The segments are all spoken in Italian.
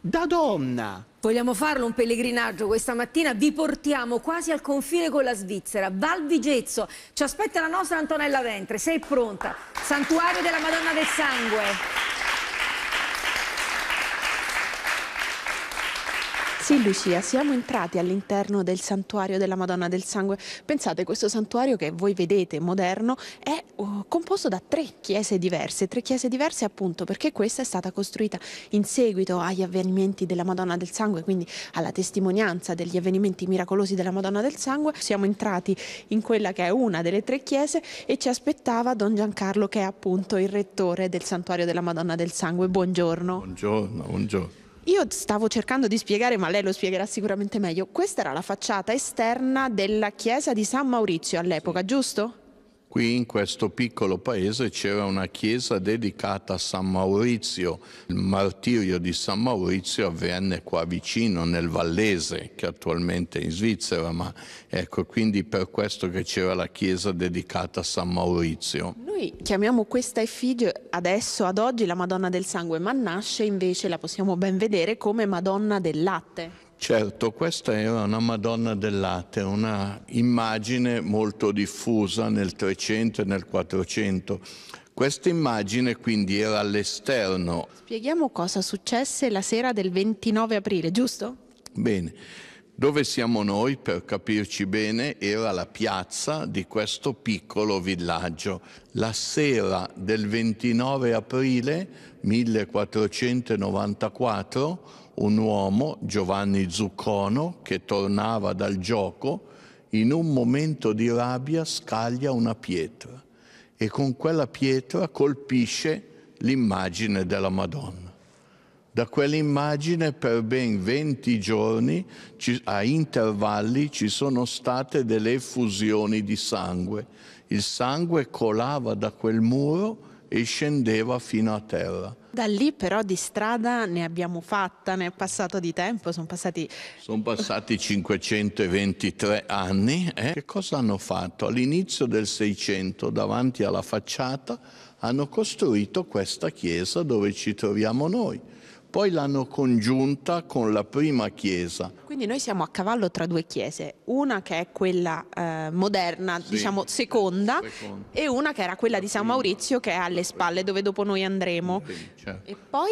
da donna. Vogliamo farlo un pellegrinaggio questa mattina, vi portiamo quasi al confine con la Svizzera, Val Vigezzo, ci aspetta la nostra Antonella Ventre, sei pronta? Santuario della Madonna del Sangue. Sì Lucia, siamo entrati all'interno del santuario della Madonna del Sangue. Pensate, questo santuario che voi vedete moderno è uh, composto da tre chiese diverse, tre chiese diverse appunto perché questa è stata costruita in seguito agli avvenimenti della Madonna del Sangue, quindi alla testimonianza degli avvenimenti miracolosi della Madonna del Sangue. Siamo entrati in quella che è una delle tre chiese e ci aspettava Don Giancarlo che è appunto il rettore del santuario della Madonna del Sangue. Buongiorno. Buongiorno, buongiorno. Io stavo cercando di spiegare, ma lei lo spiegherà sicuramente meglio. Questa era la facciata esterna della chiesa di San Maurizio all'epoca, sì. giusto? Qui in questo piccolo paese c'era una chiesa dedicata a San Maurizio. Il martirio di San Maurizio avvenne qua vicino, nel Vallese, che attualmente è in Svizzera, ma ecco, quindi per questo che c'era la chiesa dedicata a San Maurizio. Noi chiamiamo questa effigie adesso, ad oggi, la Madonna del Sangue, ma nasce invece, la possiamo ben vedere, come Madonna del Latte. Certo, questa era una Madonna del latte, una immagine molto diffusa nel 300 e nel 400. Questa immagine quindi era all'esterno. Spieghiamo cosa successe la sera del 29 aprile, giusto? Bene. Dove siamo noi, per capirci bene, era la piazza di questo piccolo villaggio. La sera del 29 aprile 1494 un uomo, Giovanni Zuccono, che tornava dal gioco, in un momento di rabbia scaglia una pietra e con quella pietra colpisce l'immagine della Madonna. Da quell'immagine per ben 20 giorni a intervalli ci sono state delle effusioni di sangue. Il sangue colava da quel muro e scendeva fino a terra. Da lì però di strada ne abbiamo fatta, ne è passato di tempo, sono passati... Sono passati 523 anni. Eh? Che cosa hanno fatto? All'inizio del 600, davanti alla facciata, hanno costruito questa chiesa dove ci troviamo noi poi l'hanno congiunta con la prima chiesa. Quindi noi siamo a cavallo tra due chiese, una che è quella eh, moderna, sì, diciamo seconda, seconda, e una che era quella di San Maurizio che è alle spalle dove dopo noi andremo. Sì, certo. E poi?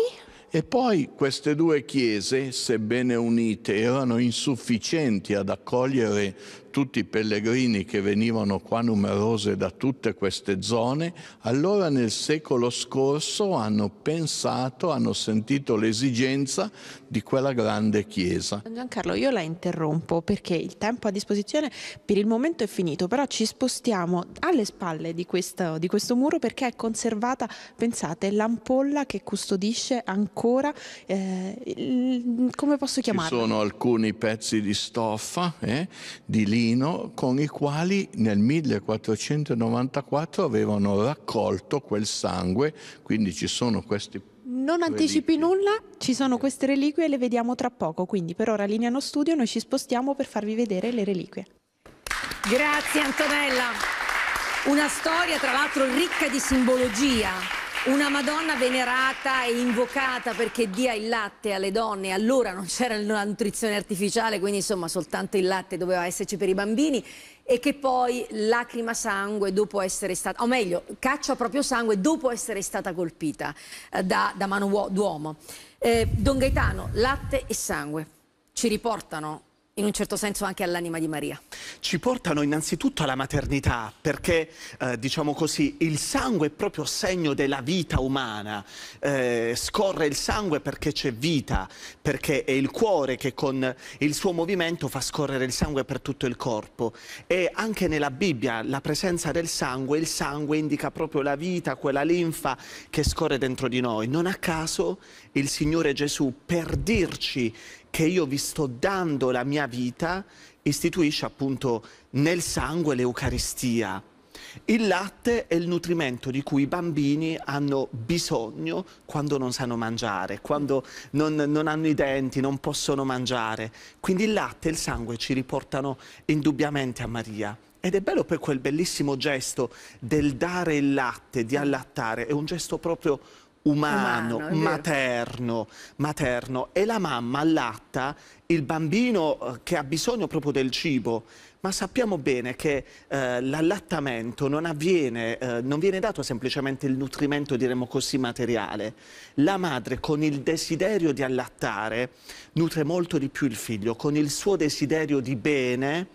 E poi queste due chiese, sebbene unite, erano insufficienti ad accogliere tutti i pellegrini che venivano qua numerose da tutte queste zone, allora nel secolo scorso hanno pensato, hanno sentito l'esigenza di quella grande chiesa. Giancarlo, io la interrompo perché il tempo a disposizione per il momento è finito, però ci spostiamo alle spalle di questo, di questo muro perché è conservata, pensate, l'ampolla che custodisce ancora, eh, il, come posso chiamarla? Ci sono alcuni pezzi di stoffa, eh, di linea Torino con i quali nel 1494 avevano raccolto quel sangue, quindi ci sono questi... Non anticipi reliquie. nulla, ci sono queste reliquie e le vediamo tra poco, quindi per ora linea no studio, noi ci spostiamo per farvi vedere le reliquie. Grazie Antonella, una storia tra l'altro ricca di simbologia una Madonna venerata e invocata perché dia il latte alle donne, allora non c'era la nutrizione artificiale, quindi insomma soltanto il latte doveva esserci per i bambini e che poi lacrima sangue dopo essere stata, o meglio, caccia proprio sangue dopo essere stata colpita eh, da, da mano d'uomo. Eh, Don Gaetano, latte e sangue ci riportano in un certo senso anche all'anima di Maria. Ci portano innanzitutto alla maternità, perché eh, diciamo così, il sangue è proprio segno della vita umana, eh, scorre il sangue perché c'è vita, perché è il cuore che con il suo movimento fa scorrere il sangue per tutto il corpo e anche nella Bibbia la presenza del sangue, il sangue indica proprio la vita, quella linfa che scorre dentro di noi. Non a caso il Signore Gesù per dirci che io vi sto dando la mia vita, istituisce appunto nel sangue l'Eucaristia. Il latte è il nutrimento di cui i bambini hanno bisogno quando non sanno mangiare, quando non, non, hanno i denti, non possono mangiare. Quindi il latte e il sangue ci riportano indubbiamente a Maria. Ed è bello per quel bellissimo gesto del dare il latte, di allattare, è un gesto proprio umano, umano materno, materno e la mamma allatta il bambino eh, che ha bisogno proprio del cibo, ma sappiamo bene che eh, l'allattamento non avviene, eh, non viene dato semplicemente il nutrimento, diremmo così, materiale. La madre con il desiderio di allattare nutre molto di più il figlio, con il suo desiderio di bene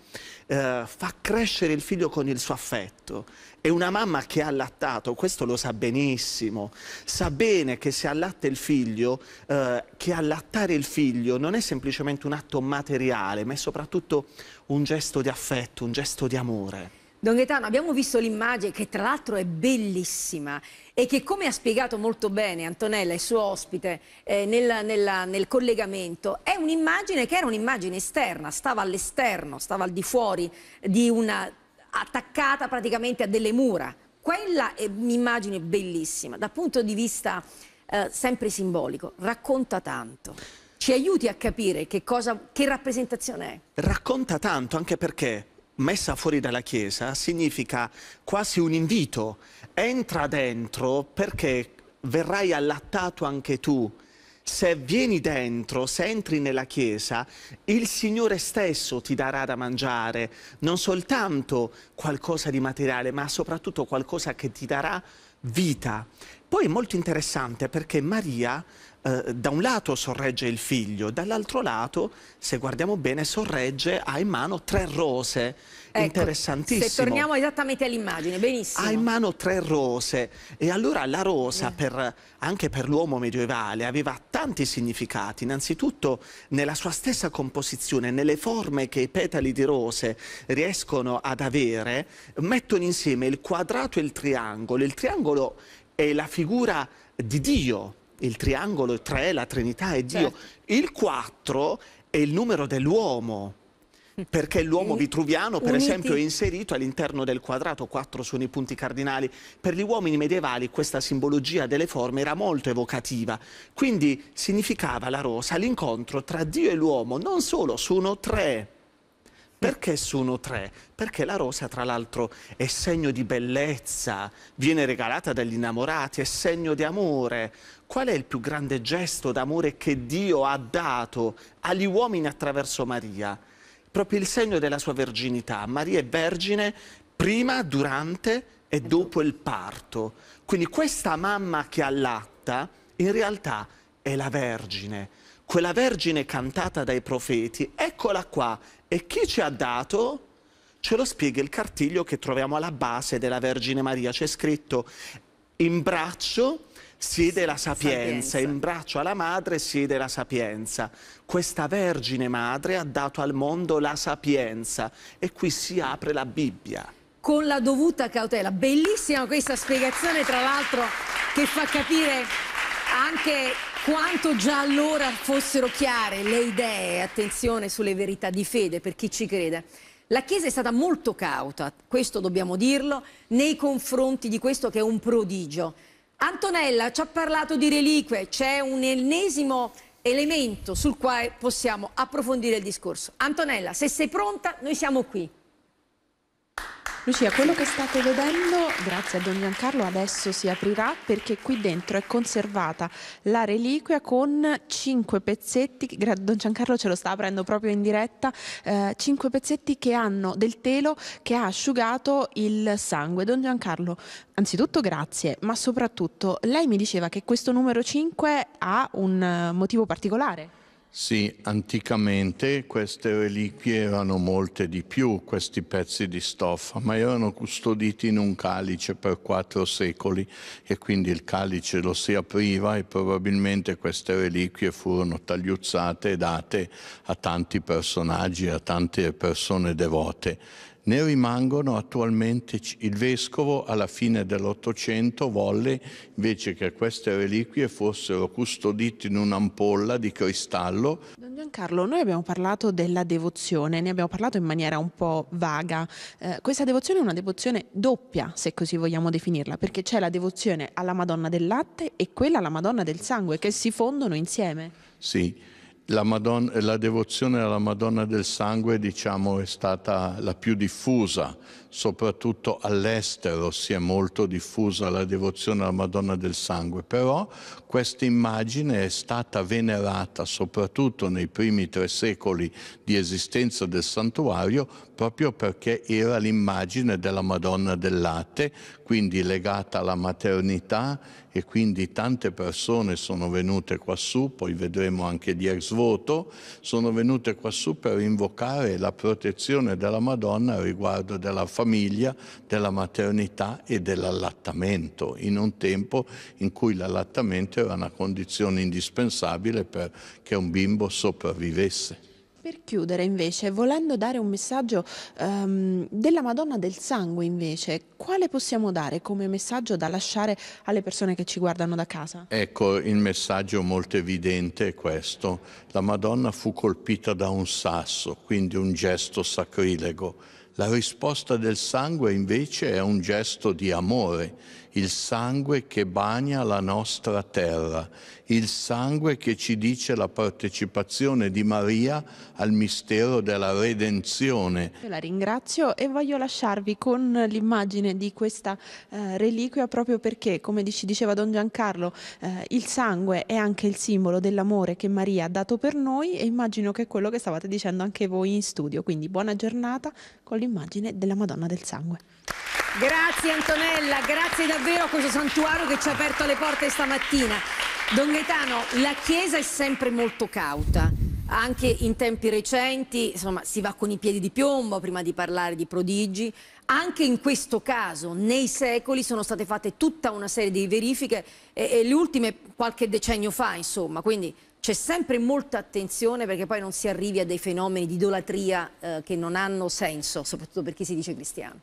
eh, fa crescere il figlio con il suo affetto. E una mamma che ha allattato, questo lo sa benissimo, sa bene che se allatta il figlio eh, che allattare il figlio non è semplicemente un atto materiale, ma è soprattutto un gesto di affetto, un gesto di amore. Don Gaetano, abbiamo visto l'immagine che tra l'altro è bellissima e che come ha spiegato molto bene Antonella, il suo ospite, eh, nella, nella, nel collegamento, è un'immagine che era un'immagine esterna, stava all'esterno, stava al di fuori di una attaccata praticamente a delle mura. Quella è un'immagine bellissima. Dal punto di vista eh, sempre simbolico, racconta tanto. Ci aiuti a capire che, cosa, che rappresentazione è? Racconta tanto anche perché messa fuori dalla Chiesa significa quasi un invito. Entra dentro perché verrai allattato anche tu. Se vieni dentro, se entri nella Chiesa, il Signore stesso ti darà da mangiare, non soltanto qualcosa di materiale, ma soprattutto qualcosa che ti darà vita. Poi è molto interessante perché Maria eh, da un lato sorregge il figlio, dall'altro lato, se guardiamo bene, sorregge, ha in mano tre rose. Ecco, Interessantissimo. Se torniamo esattamente all'immagine, benissimo. Ha in mano tre rose e allora la rosa mm. per, anche per l'uomo medievale aveva tanti significati. Innanzitutto nella sua stessa composizione, nelle forme che i petali di rose riescono ad avere, mettono insieme il quadrato e il triangolo. Il triangolo è la figura di Dio, il triangolo è tre, la Trinità è Dio. Certo. Il quattro è il numero dell'uomo, perché l'uomo vitruviano per Uniti. esempio è inserito all'interno del quadrato, quattro sono i punti cardinali. Per gli uomini medievali questa simbologia delle forme era molto evocativa, quindi significava la rosa l'incontro tra Dio e l'uomo, non solo, sono tre. Perché sono tre? Perché la rosa, tra l'altro, è segno di bellezza, viene regalata dagli innamorati, è segno di amore. Qual è il più grande gesto d'amore che Dio ha dato agli uomini attraverso Maria? Proprio il segno della sua verginità. Maria è vergine prima, durante e dopo il parto. Quindi questa mamma che allatta, in realtà, è la Vergine. Quella Vergine cantata dai profeti, eccola qua, e chi ci ha dato? Ce lo spiega il cartiglio che troviamo alla base della Vergine Maria. C'è scritto in braccio siede la sapienza. sapienza, in braccio alla madre siede la sapienza. Questa Vergine Madre ha dato al mondo la sapienza e qui si apre la Bibbia. Con la dovuta cautela, bellissima questa spiegazione tra l'altro che fa capire anche quanto già allora fossero chiare le idee, attenzione sulle verità di fede per chi ci crede. La Chiesa è stata molto cauta, questo dobbiamo dirlo, nei confronti di questo che è un prodigio. Antonella ci ha parlato di reliquie, c'è un ennesimo elemento sul quale possiamo approfondire il discorso. Antonella, se sei pronta, noi siamo qui. Lucia, quello che state vedendo, grazie a Don Giancarlo, adesso si aprirà perché qui dentro è conservata la reliquia con cinque pezzetti, Don Giancarlo ce lo sta aprendo proprio in diretta, eh, cinque pezzetti che hanno del telo che ha asciugato il sangue. Don Giancarlo, anzitutto grazie, ma soprattutto lei mi diceva che questo numero 5 ha un eh, motivo particolare. Sì, anticamente queste reliquie erano molte di più, questi pezzi di stoffa, ma erano custoditi in un calice per quattro secoli e quindi il calice lo si apriva e probabilmente queste reliquie furono tagliuzzate e date a tanti personaggi, a tante persone devote ne rimangono attualmente, il vescovo alla fine dell'Ottocento volle invece che queste reliquie fossero custodite in un'ampolla di cristallo. Don Giancarlo, noi abbiamo parlato della devozione, ne abbiamo parlato in maniera un po' vaga. Eh, questa devozione è una devozione doppia, se così vogliamo definirla, perché c'è la devozione alla Madonna del latte e quella alla Madonna del sangue che si fondono insieme. Sì la, Madonna, la devozione alla Madonna del Sangue diciamo, è stata la più diffusa, soprattutto all'estero si è molto diffusa la devozione alla Madonna del Sangue, però questa immagine è stata venerata soprattutto nei primi tre secoli di esistenza del santuario proprio perché era l'immagine della Madonna del latte, quindi legata alla maternità e quindi tante persone sono venute quassù, poi vedremo anche di ex voto, sono venute quassù per invocare la protezione della Madonna riguardo della famiglia famiglia, della maternità e dell'allattamento, in un tempo in cui l'allattamento era una condizione indispensabile perché un bimbo sopravvivesse. Per chiudere invece, volendo dare un messaggio um, della Madonna del Sangue invece, quale possiamo dare come messaggio da lasciare alle persone che ci guardano da casa? Ecco, il messaggio molto evidente è questo. La Madonna fu colpita da un sasso, quindi un gesto sacrilego la risposta del sangue invece è un gesto di amore il sangue che bagna la nostra terra, il sangue che ci dice la partecipazione di Maria al mistero della redenzione. Io la ringrazio e voglio lasciarvi con l'immagine di questa eh, reliquia proprio perché, come ci diceva Don Giancarlo, eh, il sangue è anche il simbolo dell'amore che Maria ha dato per noi e immagino che è quello che stavate dicendo anche voi in studio. Quindi buona giornata con l'immagine della Madonna del Sangue. Grazie Antonella, grazie davvero a questo santuario che ci ha aperto le porte stamattina. Don Gaetano, la Chiesa è sempre molto cauta. Anche in tempi recenti, insomma, si va con i piedi di piombo prima di parlare di prodigi. Anche in questo caso, nei secoli, sono state fatte tutta una serie di verifiche e, e le ultime qualche decennio fa, insomma. Quindi c'è sempre molta attenzione perché poi non si arrivi a dei fenomeni di idolatria eh, che non hanno senso, soprattutto per chi si dice cristiano.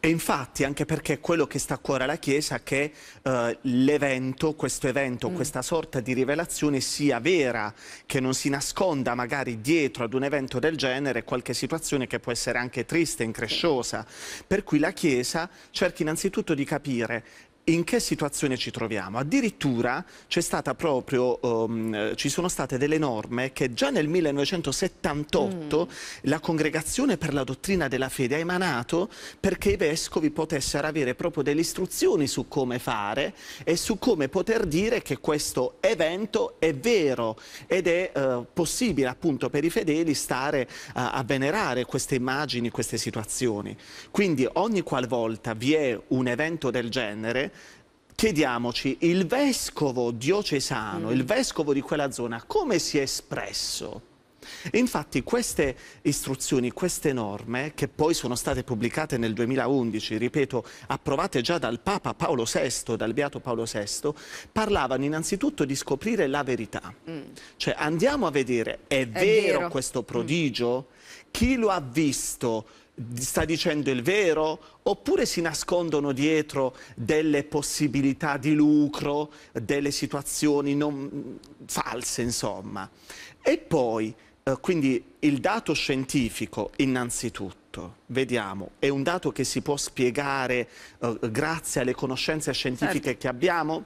E infatti, anche perché è quello che sta a cuore alla Chiesa che eh, l'evento, questo evento, mm. questa sorta di rivelazione sia vera, che non si nasconda magari dietro ad un evento del genere qualche situazione che può essere anche triste, incresciosa. Per cui la Chiesa cerca innanzitutto di capire in che situazione ci troviamo? Addirittura proprio, um, ci sono state delle norme che già nel 1978 mm. la Congregazione per la Dottrina della Fede ha emanato perché i vescovi potessero avere proprio delle istruzioni su come fare e su come poter dire che questo evento è vero ed è uh, possibile appunto per i fedeli stare uh, a venerare queste immagini, queste situazioni. Quindi ogni qualvolta vi è un evento del genere, Chiediamoci, il vescovo diocesano, mm. il vescovo di quella zona, come si è espresso? infatti queste istruzioni, queste norme, che poi sono state pubblicate nel 2011, ripeto, approvate già dal Papa Paolo VI, dal Beato Paolo VI, parlavano innanzitutto di scoprire la verità. Mm. Cioè andiamo a vedere, è, è vero, vero, questo mm. prodigio? Mm. Chi lo ha visto? sta dicendo il vero oppure si nascondono dietro delle possibilità di lucro, delle situazioni non, false insomma. E poi, eh, quindi il dato scientifico innanzitutto, vediamo, è un dato che si può spiegare eh, grazie alle conoscenze scientifiche certo. che abbiamo?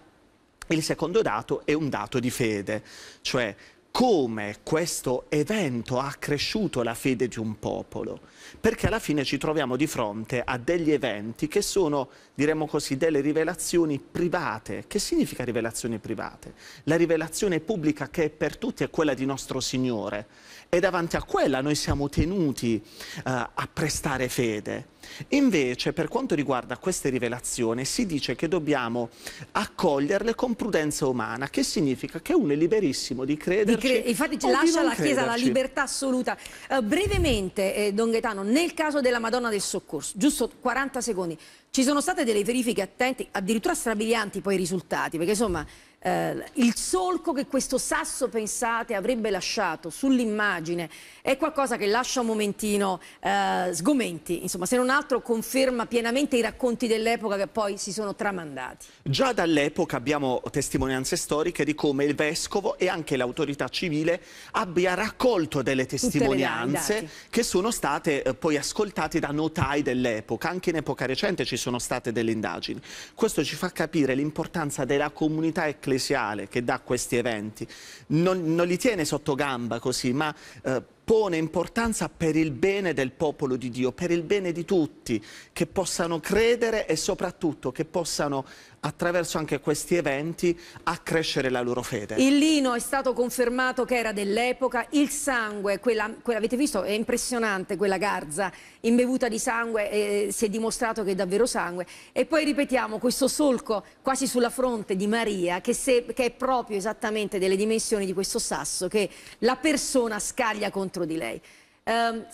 Il secondo dato è un dato di fede, cioè come questo evento ha cresciuto la fede di un popolo, perché alla fine ci troviamo di fronte a degli eventi che sono, diremmo così, delle rivelazioni private. Che significa rivelazioni private? La rivelazione pubblica che è per tutti è quella di nostro Signore e davanti a quella noi siamo tenuti eh, a prestare fede. Invece per quanto riguarda queste rivelazioni si dice che dobbiamo accoglierle con prudenza umana, che significa che uno è liberissimo di credere. Di cre infatti lascia la Chiesa la libertà assoluta. Uh, brevemente, eh, Don Gaetano, nel caso della Madonna del Soccorso, giusto 40 secondi, ci sono state delle verifiche attenti, addirittura strabilianti poi i risultati, perché insomma eh, il solco che questo sasso, pensate, avrebbe lasciato sull'immagine è qualcosa che lascia un momentino eh, sgomenti, insomma, se non altro conferma pienamente i racconti dell'epoca che poi si sono tramandati. Già dall'epoca abbiamo testimonianze storiche di come il vescovo e anche l'autorità civile abbia raccolto delle testimonianze che sono state eh, poi ascoltate da notai dell'epoca, anche in epoca recente ci sono state delle indagini. Questo ci fa capire l'importanza della comunità ecclesiastica ecclesiale che dà questi eventi non, non li tiene sotto gamba così, ma eh, pone importanza per il bene del popolo di Dio, per il bene di tutti, che possano credere e soprattutto che possano attraverso anche questi eventi a crescere la loro fede. Il lino è stato confermato che era dell'epoca, il sangue, quella, quella, avete visto, è impressionante quella garza imbevuta di sangue, eh, si è dimostrato che è davvero sangue. E poi ripetiamo questo solco quasi sulla fronte di Maria che, se, che è proprio esattamente delle dimensioni di questo sasso che la persona scaglia contro di lei. Um,